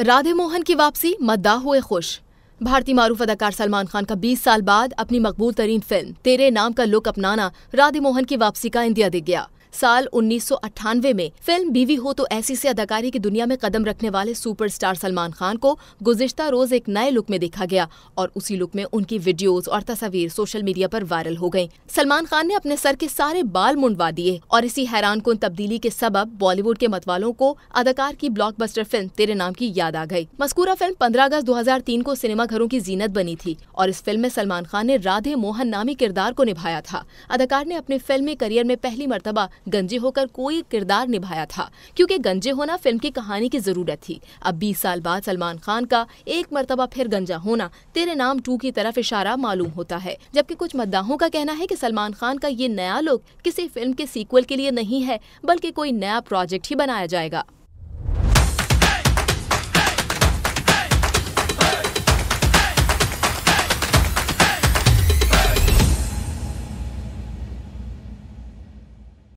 राधे मोहन की वापसी मद्दा हुए खुश भारतीय मारूफ अदाकार सलमान खान का 20 साल बाद अपनी मकबूल तरीन फिल्म तेरे नाम का लुक अपनाना राधे मोहन की वापसी का इंदिया दिख गया साल उन्नीस में फिल्म बीवी हो तो ऐसी से अदाकारी की दुनिया में कदम रखने वाले सुपरस्टार सलमान खान को गुजश्ता रोज एक नए लुक में देखा गया और उसी लुक में उनकी वीडियोस और तस्वीर सोशल मीडिया पर वायरल हो गयी सलमान खान ने अपने सर के सारे बाल मुंडवा दिए और इसी हैरान कन तब्दीली के सबब बॉलीवुड के मतवालों को अदाकार की ब्लॉक फिल्म तेरे नाम की याद आ गयी मस्कूरा फिल्म पंद्रह अगस्त दो को सिनेमा घरों की जीनत बनी थी और इस फिल्म में सलमान खान ने राधे मोहन नामी किरदार को निभाया था अदाकार ने अपने फिल्मी करियर में पहली मरतबा गंजे होकर कोई किरदार निभाया था क्योंकि गंजे होना फिल्म की कहानी की ज़रूरत थी अब 20 साल बाद सलमान खान का एक मरतबा फिर गंजा होना तेरे नाम टू की तरफ इशारा मालूम होता है जबकि कुछ मद्दाहों का कहना है कि सलमान खान का ये नया लुक किसी फिल्म के सीक्वल के लिए नहीं है बल्कि कोई नया प्रोजेक्ट ही बनाया जाएगा